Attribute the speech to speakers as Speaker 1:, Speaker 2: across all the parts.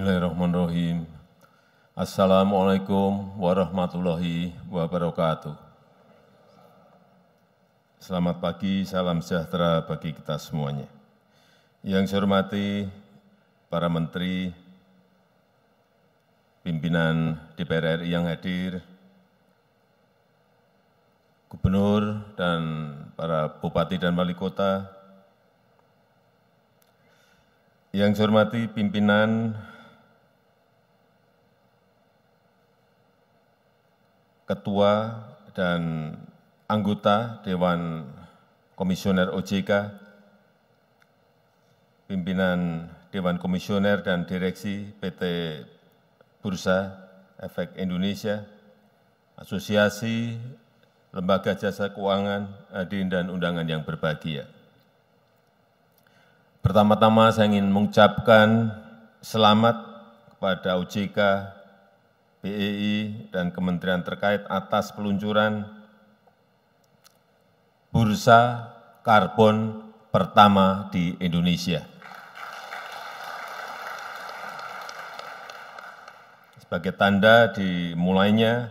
Speaker 1: Bismillahirrahmanirrahim. Assalamualaikum warahmatullahi wabarakatuh. Selamat pagi, salam sejahtera bagi kita semuanya. Yang saya hormati para menteri, pimpinan DPR RI yang hadir, gubernur dan para bupati dan wali kota, yang saya hormati pimpinan ketua dan anggota dewan komisioner ojk pimpinan dewan komisioner dan direksi pt bursa efek indonesia asosiasi lembaga jasa keuangan, Adin dan undangan yang berbahagia. Pertama-tama saya ingin mengucapkan selamat kepada OJK bei, dan kementerian terkait atas peluncuran bursa karbon pertama di Indonesia. Sebagai tanda dimulainya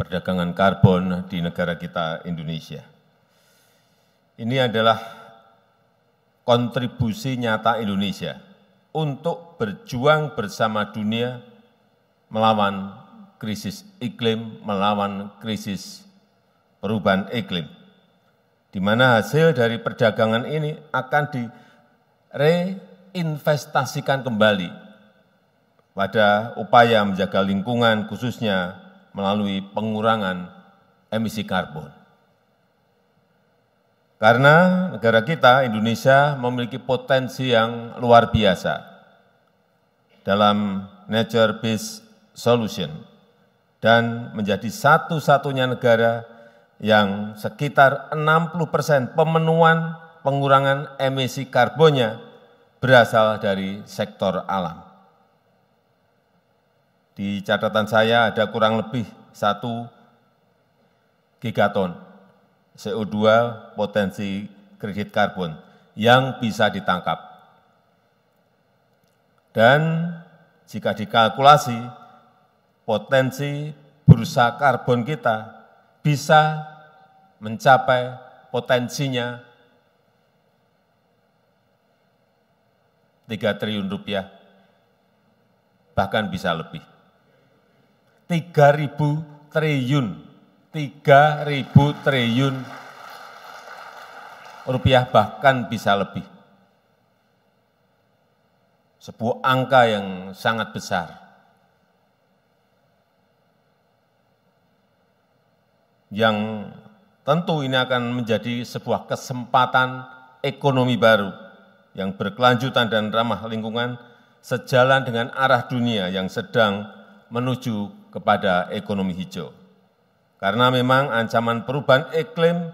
Speaker 1: perdagangan karbon di negara kita Indonesia. Ini adalah kontribusi nyata Indonesia untuk berjuang bersama dunia melawan krisis iklim, melawan krisis perubahan iklim, di mana hasil dari perdagangan ini akan direinvestasikan kembali pada upaya menjaga lingkungan khususnya melalui pengurangan emisi karbon. Karena negara kita, Indonesia, memiliki potensi yang luar biasa dalam nature-based Solution dan menjadi satu-satunya negara yang sekitar 60 persen pemenuhan pengurangan emisi karbonnya berasal dari sektor alam. Di catatan saya ada kurang lebih satu gigaton CO2 potensi kredit karbon yang bisa ditangkap. Dan jika dikalkulasi, potensi bursa karbon kita bisa mencapai potensinya 3 triliun rupiah, bahkan bisa lebih. 3.000 triliun, 3.000 triliun rupiah bahkan bisa lebih. Sebuah angka yang sangat besar. yang tentu ini akan menjadi sebuah kesempatan ekonomi baru yang berkelanjutan dan ramah lingkungan sejalan dengan arah dunia yang sedang menuju kepada ekonomi hijau. Karena memang ancaman perubahan iklim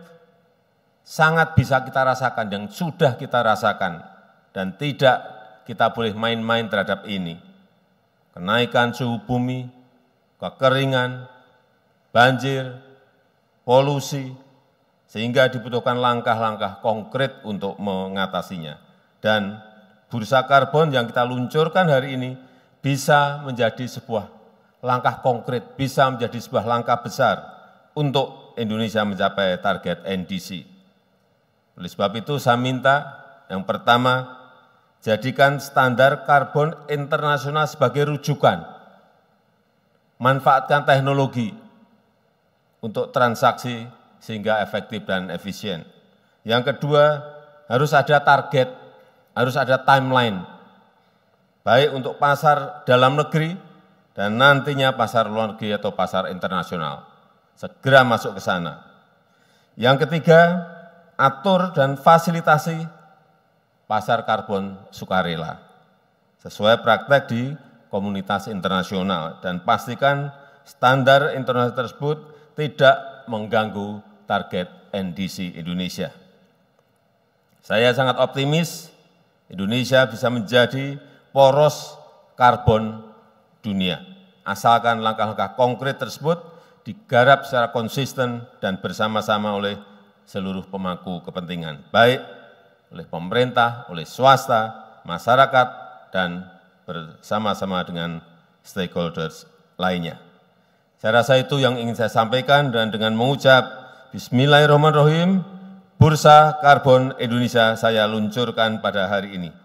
Speaker 1: sangat bisa kita rasakan, yang sudah kita rasakan, dan tidak kita boleh main-main terhadap ini. Kenaikan suhu bumi, kekeringan, banjir, polusi, sehingga dibutuhkan langkah-langkah konkret untuk mengatasinya. Dan bursa karbon yang kita luncurkan hari ini bisa menjadi sebuah langkah konkret, bisa menjadi sebuah langkah besar untuk Indonesia mencapai target NDC. Oleh sebab itu saya minta yang pertama, jadikan standar karbon internasional sebagai rujukan. Manfaatkan teknologi, untuk transaksi sehingga efektif dan efisien. Yang kedua, harus ada target, harus ada timeline, baik untuk pasar dalam negeri dan nantinya pasar luar negeri atau pasar internasional. Segera masuk ke sana. Yang ketiga, atur dan fasilitasi pasar karbon sukarela sesuai praktek di komunitas internasional dan pastikan standar internasional tersebut tidak mengganggu target NDC Indonesia. Saya sangat optimis Indonesia bisa menjadi poros karbon dunia, asalkan langkah-langkah konkret tersebut digarap secara konsisten dan bersama-sama oleh seluruh pemangku kepentingan, baik oleh pemerintah, oleh swasta, masyarakat, dan bersama-sama dengan stakeholders lainnya. Saya rasa itu yang ingin saya sampaikan dan dengan mengucap Bismillahirrahmanirrahim, Bursa Karbon Indonesia saya luncurkan pada hari ini.